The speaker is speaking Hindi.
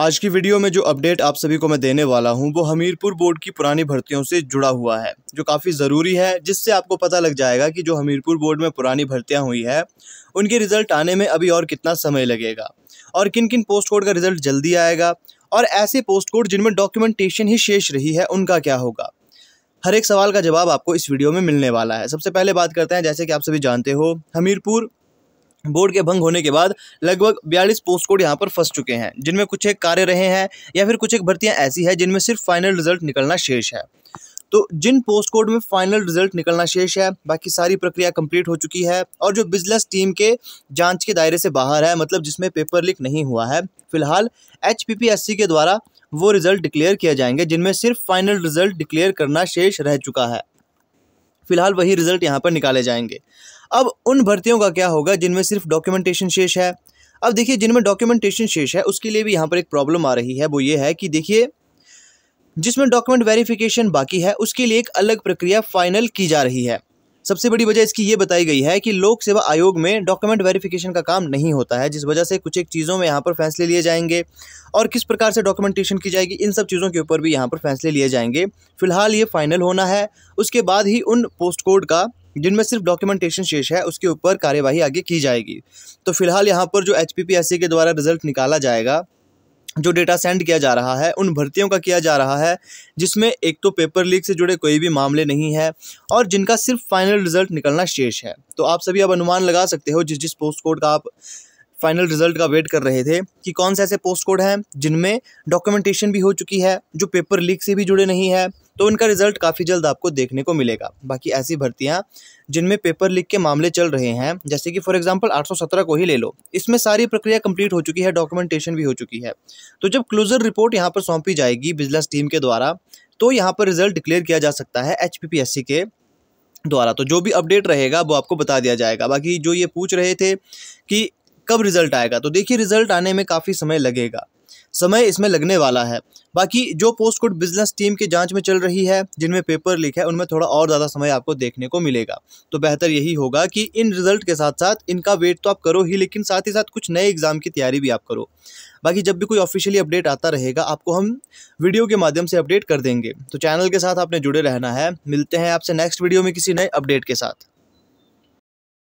आज की वीडियो में जो अपडेट आप सभी को मैं देने वाला हूं वो हमीरपुर बोर्ड की पुरानी भर्तियों से जुड़ा हुआ है जो काफ़ी ज़रूरी है जिससे आपको पता लग जाएगा कि जो हमीरपुर बोर्ड में पुरानी भर्तियां हुई है उनके रिज़ल्ट आने में अभी और कितना समय लगेगा और किन किन पोस्ट कोड का रिज़ल्ट जल्दी आएगा और ऐसे पोस्ट कोड जिनमें डॉक्यूमेंटेशन ही शेष रही है उनका क्या होगा हर एक सवाल का जवाब आपको इस वीडियो में मिलने वाला है सबसे पहले बात करते हैं जैसे कि आप सभी जानते हो हमीरपुर बोर्ड के भंग होने के बाद लगभग बयालीस पोस्ट कोड यहाँ पर फंस चुके हैं जिनमें कुछ एक कार्य रहे हैं या फिर कुछ एक भर्तियाँ ऐसी हैं जिनमें सिर्फ फाइनल रिजल्ट निकलना शेष है तो जिन पोस्ट कोड में फाइनल रिजल्ट निकलना शेष है बाकी सारी प्रक्रिया कंप्लीट हो चुकी है और जो बिजनेस टीम के जांच के दायरे से बाहर है मतलब जिसमें पेपर लीक नहीं हुआ है फिलहाल एच के द्वारा वो रिजल्ट डिक्लेयर किए जाएंगे जिनमें सिर्फ फाइनल रिजल्ट डिक्लेयर करना शेष रह चुका है फिलहाल वही रिजल्ट यहाँ पर निकाले जाएंगे अब उन भर्तियों का क्या होगा जिनमें सिर्फ डॉक्यूमेंटेशन शेष है अब देखिए जिनमें डॉक्यूमेंटेशन शेष है उसके लिए भी यहाँ पर एक प्रॉब्लम आ रही है वो ये है कि देखिए जिसमें डॉक्यूमेंट वेरिफिकेशन बाकी है उसके लिए एक अलग प्रक्रिया फाइनल की जा रही है सबसे बड़ी वजह इसकी ये बताई गई है कि लोक सेवा आयोग में डॉक्यूमेंट वेरिफिकेशन का काम नहीं होता है जिस वजह से कुछ एक चीज़ों में यहाँ पर फैसले लिए जाएंगे और किस प्रकार से डॉक्यूमेंटेशन की जाएगी इन सब चीज़ों के ऊपर भी यहाँ पर फैसले लिए जाएंगे फिलहाल ये फाइनल होना है उसके बाद ही उन पोस्ट कोड का जिनमें सिर्फ डॉक्यूमेंटेशन शेष है उसके ऊपर कार्यवाही आगे की जाएगी तो फिलहाल यहाँ पर जो एच के द्वारा रिजल्ट निकाला जाएगा जो डेटा सेंड किया जा रहा है उन भर्तियों का किया जा रहा है जिसमें एक तो पेपर लीक से जुड़े कोई भी मामले नहीं है और जिनका सिर्फ फाइनल रिजल्ट निकलना शेष है तो आप सभी अब अनुमान लगा सकते हो जिस जिस पोस्ट कोड का आप फाइनल रिजल्ट का वेट कर रहे थे कि कौन से ऐसे पोस्ट कोड हैं जिनमें डॉक्यूमेंटेशन भी हो चुकी है जो पेपर लीक से भी जुड़े नहीं है तो उनका रिजल्ट काफ़ी जल्द आपको देखने को मिलेगा बाकी ऐसी भर्तियाँ जिनमें पेपर लीक के मामले चल रहे हैं जैसे कि फॉर एग्जाम्पल 817 को ही ले लो इसमें सारी प्रक्रिया कंप्लीट हो चुकी है डॉक्यूमेंटेशन भी हो चुकी है तो जब क्लोजर रिपोर्ट यहाँ पर सौंपी जाएगी बिजनेस टीम के द्वारा तो यहाँ पर रिजल्ट डिक्लेयर किया जा सकता है एच के द्वारा तो जो भी अपडेट रहेगा वो आपको बता दिया जाएगा बाकी जो ये पूछ रहे थे कि कब रिज़ल्ट आएगा तो देखिए रिज़ल्ट आने में काफ़ी समय लगेगा समय इसमें लगने वाला है बाकी जो पोस्ट कोड बिजनेस टीम के जांच में चल रही है जिनमें पेपर लीक है उनमें थोड़ा और ज़्यादा समय आपको देखने को मिलेगा तो बेहतर यही होगा कि इन रिजल्ट के साथ साथ इनका वेट तो आप करो ही लेकिन साथ ही साथ कुछ नए एग्ज़ाम की तैयारी भी आप करो बाकी जब भी कोई ऑफिशियली अपडेट आता रहेगा आपको हम वीडियो के माध्यम से अपडेट कर देंगे तो चैनल के साथ आपने जुड़े रहना है मिलते हैं आपसे नेक्स्ट वीडियो में किसी नए अपडेट के साथ